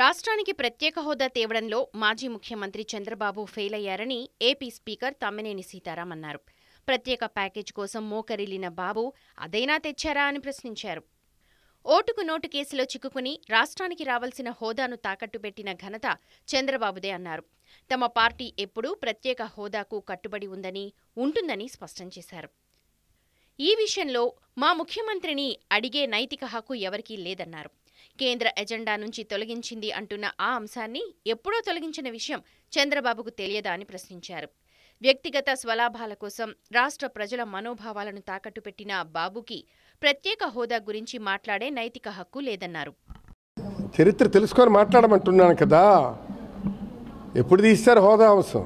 రాష్ట్రానికి ప్రత్యేక హోదా తేవడంలో మాజీ ముఖ్యమంత్రి చంద్రబాబు ఫెయిల్ అయ్యారని ఏపీ స్పీకర్ తమ్మినేని సీతారాం అన్నారు ప్రత్యేక ప్యాకేజ్ కోసం మోకరిల్లిన బాబు అదైనా తెచ్చారా అని ప్రశ్నించారు ఓటుకు నోటు కేసులో చిక్కుకుని రాష్ట్రానికి రావాల్సిన హోదాను తాకట్టు పెట్టిన ఘనత చంద్రబాబుదే అన్నారు తమ పార్టీ ఎప్పుడూ ప్రత్యేక హోదాకు కట్టుబడి ఉందని ఉంటుందని స్పష్టం చేశారు ఈ విషయంలో మా ముఖ్యమంత్రిని అడిగే నైతిక హక్కు ఎవరికీ లేదన్నారు కేంద్ర ఎజెండా నుంచి తొలగించింది అంటున్న ఆ అంశాన్ని ఎప్పుడో తొలగించిన విషయం చంద్రబాబుకు తెలియదా అని ప్రశ్నించారు వ్యక్తిగత స్వలాభాల కోసం రాష్ట్ర ప్రజల మనోభావాలను తాకట్టు పెట్టిన బాబుకి ప్రత్యేక హోదా గురించి మాట్లాడే నైతిక హక్కు లేదన్నారు చరిత్ర తెలుసుకొని మాట్లాడమంటున్నాను కదా ఎప్పుడు తీస్తారు హోదా అంశం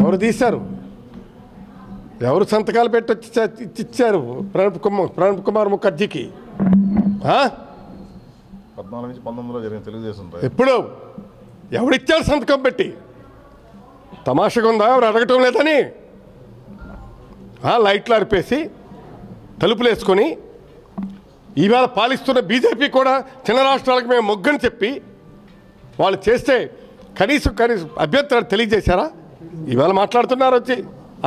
ఎవరు తీశారు ఎవరు సంతకాలు పెట్టి ఇచ్చారు ప్రణబ్ కుమార్ ప్రణబ్ కుమార్ ముఖర్జీకి పద్నాలుగు నుంచి పంతొమ్మిదిలో జరిగిన తెలుగుదేశం ఎప్పుడు ఎవడిచ్చారు సంతకం పెట్టి తమాషగా ఉందా ఎవరు అడగటం లేదని లైట్లు అరిపేసి తలుపులు వేసుకొని ఈవేళ పాలిస్తున్న బీజేపీ కూడా చిన్న రాష్ట్రాలకు మేము మొగ్గని చెప్పి వాళ్ళు చేస్తే కనీసం కనీసం అభ్యర్థులు తెలియజేశారా ఈవేళ మాట్లాడుతున్నారు వచ్చి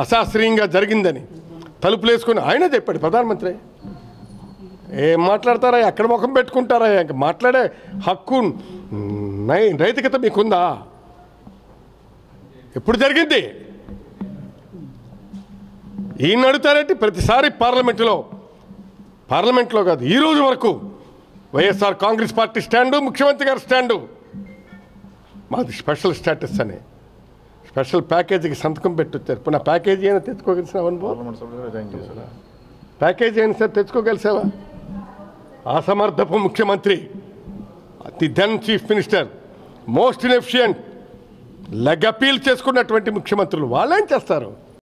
అశాస్త్రీయంగా జరిగిందని తలుపులు వేసుకుని ఆయన చెప్పాడు ప్రధానమంత్రి ఏం మాట్లాడతారా ఎక్కడ ముఖం పెట్టుకుంటారా మాట్లాడే హక్కు నై నైతికత మీకుందా ఎప్పుడు జరిగింది ఈయన అడుగుతారంటే ప్రతిసారి పార్లమెంటులో పార్లమెంట్లో కాదు ఈ రోజు వరకు వైఎస్ఆర్ కాంగ్రెస్ పార్టీ స్టాండు ముఖ్యమంత్రి గారి స్టాండు మాది స్పెషల్ స్టాటస్ అని స్పెషల్ ప్యాకేజీకి సంతకం పెట్టొచ్చారు ఇప్పుడు నా ప్యాకేజీ అయినా తెచ్చుకోగలిసిన అనుభవం ప్యాకేజీ అయినా సార్ తెచ్చుకోగలిసావా అసమర్థపు ముఖ్యమంత్రి అతి ధన్ చీఫ్ మినిస్టర్ మోస్ట్ ఇన్ఎఫిషియంట్ లెగ్ అపీల్ చేసుకున్నటువంటి ముఖ్యమంత్రులు వాళ్ళేం చేస్తారు